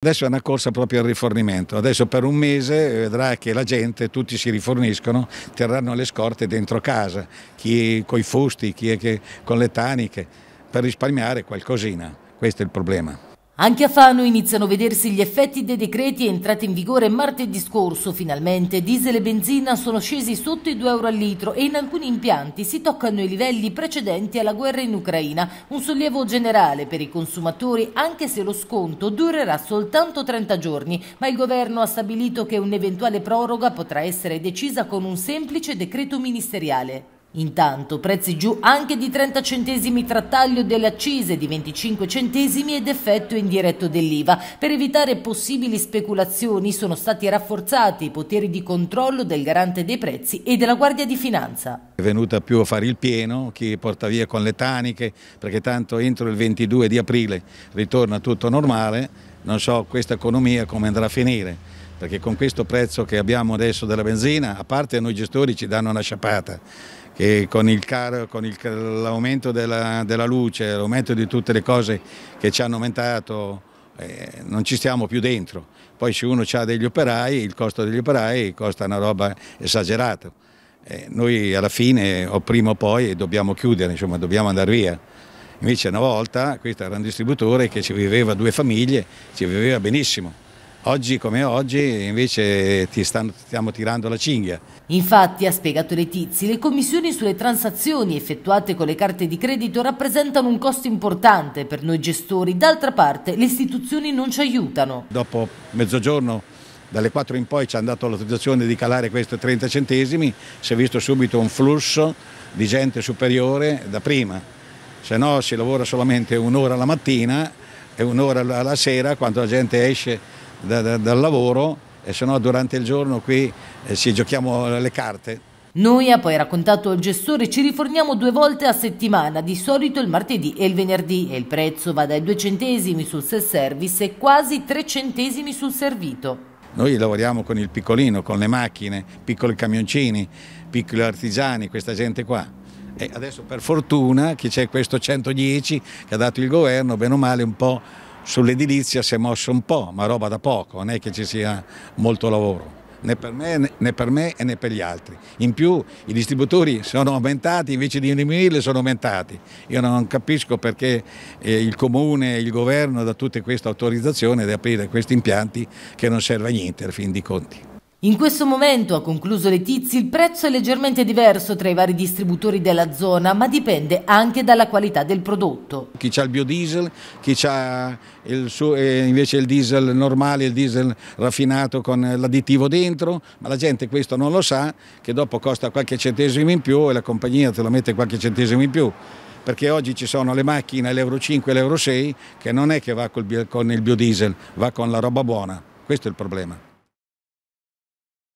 Adesso è una corsa proprio al rifornimento, adesso per un mese eh, vedrà che la gente, tutti si riforniscono, terranno le scorte dentro casa, chi con i fusti, chi è con le taniche, per risparmiare qualcosina, questo è il problema. Anche a Fano iniziano a vedersi gli effetti dei decreti entrati in vigore martedì scorso. Finalmente diesel e benzina sono scesi sotto i 2 euro al litro e in alcuni impianti si toccano i livelli precedenti alla guerra in Ucraina. Un sollievo generale per i consumatori anche se lo sconto durerà soltanto 30 giorni, ma il governo ha stabilito che un'eventuale proroga potrà essere decisa con un semplice decreto ministeriale. Intanto prezzi giù anche di 30 centesimi tra taglio delle accise, di 25 centesimi ed effetto indiretto dell'IVA. Per evitare possibili speculazioni sono stati rafforzati i poteri di controllo del garante dei prezzi e della Guardia di Finanza. È venuta più a fare il pieno, chi porta via con le taniche, perché tanto entro il 22 di aprile ritorna tutto normale, non so questa economia come andrà a finire perché con questo prezzo che abbiamo adesso della benzina, a parte noi gestori ci danno una sciapata, che con, l'aumento della, della, luce, l'aumento di tutte le cose che ci hanno aumentato, eh, non ci stiamo più dentro. Poi se uno ha degli operai, il costo degli operai costa una roba esagerata. Eh, noi alla fine, o prima o poi, dobbiamo chiudere, insomma, dobbiamo andare via. Invece una volta, questo era un distributore che ci viveva due famiglie, ci viveva benissimo Oggi come oggi invece ti, stanno, stiamo tirando la cinghia. Infatti, ha spiegato Letizi, le commissioni sulle transazioni effettuate con le carte di credito rappresentano un costo importante per noi gestori. D'altra parte, le istituzioni non ci aiutano. Dopo mezzogiorno dalle 4 in poi ci hanno dato l'autorizzazione di calare questi 30 centesimi, si è visto subito un flusso di gente superiore da prima, se no si lavora solamente un'ora la mattina e un'ora alla sera quando la gente esce da, da, dal lavoro e se no durante il giorno qui eh, ci giochiamo le carte. Noi, ha poi raccontato il gestore, ci riforniamo due volte a settimana, di solito il martedì e il venerdì e il prezzo va dai due centesimi sul self-service e quasi tre centesimi sul servito. Noi lavoriamo con il piccolino, con le macchine, piccoli camioncini, piccoli artigiani, questa gente qua. E adesso per fortuna che c'è questo 110 che ha dato il governo, bene o male un po' sull'edilizia si è mosso un po', ma roba da poco, non è che ci sia molto lavoro. Né per, me, né per me e né per gli altri. In più i distributori sono aumentati, invece di diminuirli sono aumentati. Io non capisco perché eh, il comune, e il governo dà tutte queste autorizzazioni di aprire questi impianti che non serve a niente a fin di conti. In questo momento, ha concluso Letizi, il prezzo è leggermente diverso tra i vari distributori della zona, ma dipende anche dalla qualità del prodotto. Chi ha il biodiesel, chi ha il suo, eh, invece il diesel normale, il diesel raffinato con l'additivo dentro, ma la gente questo non lo sa, che dopo costa qualche centesimo in più e la compagnia te lo mette qualche centesimo in più perché oggi ci sono le macchine, l'Euro 5 e l'Euro 6, che non è che va col, con il biodiesel, va con la roba buona, questo è il problema.